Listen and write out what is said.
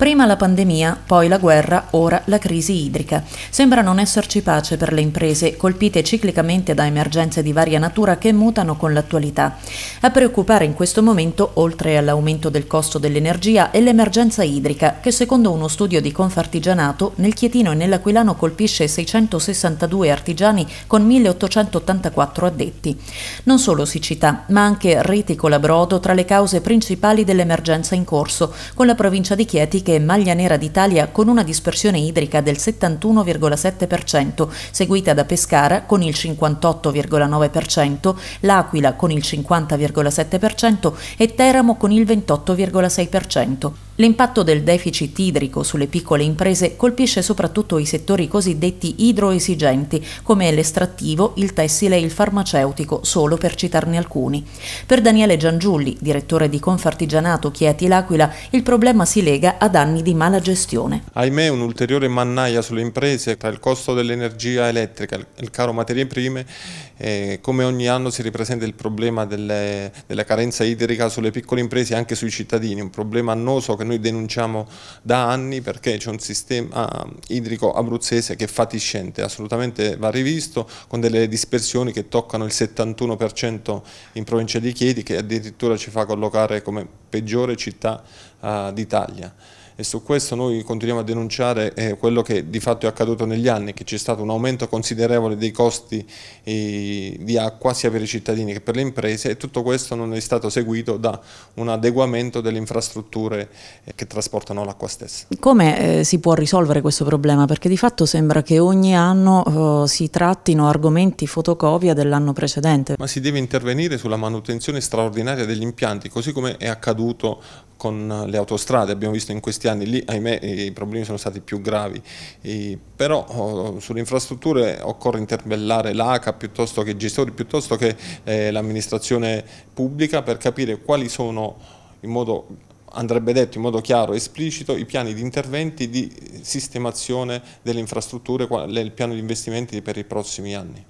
Prima la pandemia, poi la guerra, ora la crisi idrica. Sembra non esserci pace per le imprese, colpite ciclicamente da emergenze di varia natura che mutano con l'attualità. A preoccupare in questo momento, oltre all'aumento del costo dell'energia, è l'emergenza idrica, che secondo uno studio di Confartigianato, nel Chietino e nell'Aquilano colpisce 662 artigiani con 1884 addetti. Non solo siccità, ma anche reti colabrodo tra le cause principali dell'emergenza in corso, con la provincia di Chieti che classifiche Maglia Nera d'Italia con una dispersione idrica del 71,7%, seguita da Pescara con il 58,9%, L'Aquila con il 50,7% e Teramo con il 28,6%. L'impatto del deficit idrico sulle piccole imprese colpisce soprattutto i settori cosiddetti idroesigenti, come l'estrattivo, il tessile e il farmaceutico, solo per citarne alcuni. Per Daniele Giangiulli, direttore di Confartigianato Chieti L'Aquila, il problema si lega ad anni di mala gestione. Ahimè, un'ulteriore mannaia sulle imprese tra il costo dell'energia elettrica e il caro materie prime, eh, come ogni anno si ripresenta il problema delle, della carenza idrica sulle piccole imprese e anche sui cittadini, un problema annoso che noi denunciamo da anni perché c'è un sistema idrico abruzzese che è fatiscente, assolutamente va rivisto, con delle dispersioni che toccano il 71% in provincia di Chieti che addirittura ci fa collocare come peggiore città uh, d'Italia e su questo noi continuiamo a denunciare eh, quello che di fatto è accaduto negli anni, che c'è stato un aumento considerevole dei costi eh, di acqua sia per i cittadini che per le imprese e tutto questo non è stato seguito da un adeguamento delle infrastrutture eh, che trasportano l'acqua stessa. Come eh, si può risolvere questo problema? Perché di fatto sembra che ogni anno eh, si trattino argomenti fotocopia dell'anno precedente. Ma si deve intervenire sulla manutenzione straordinaria degli impianti, così come è accaduto con le autostrade, abbiamo visto in questi questi anni lì ahimè i problemi sono stati più gravi, e, però oh, sulle infrastrutture occorre interbellare l'ACA piuttosto che i gestori, piuttosto che eh, l'amministrazione pubblica per capire quali sono in modo andrebbe detto in modo chiaro e esplicito i piani di interventi di sistemazione delle infrastrutture, qual è il piano di investimenti per i prossimi anni.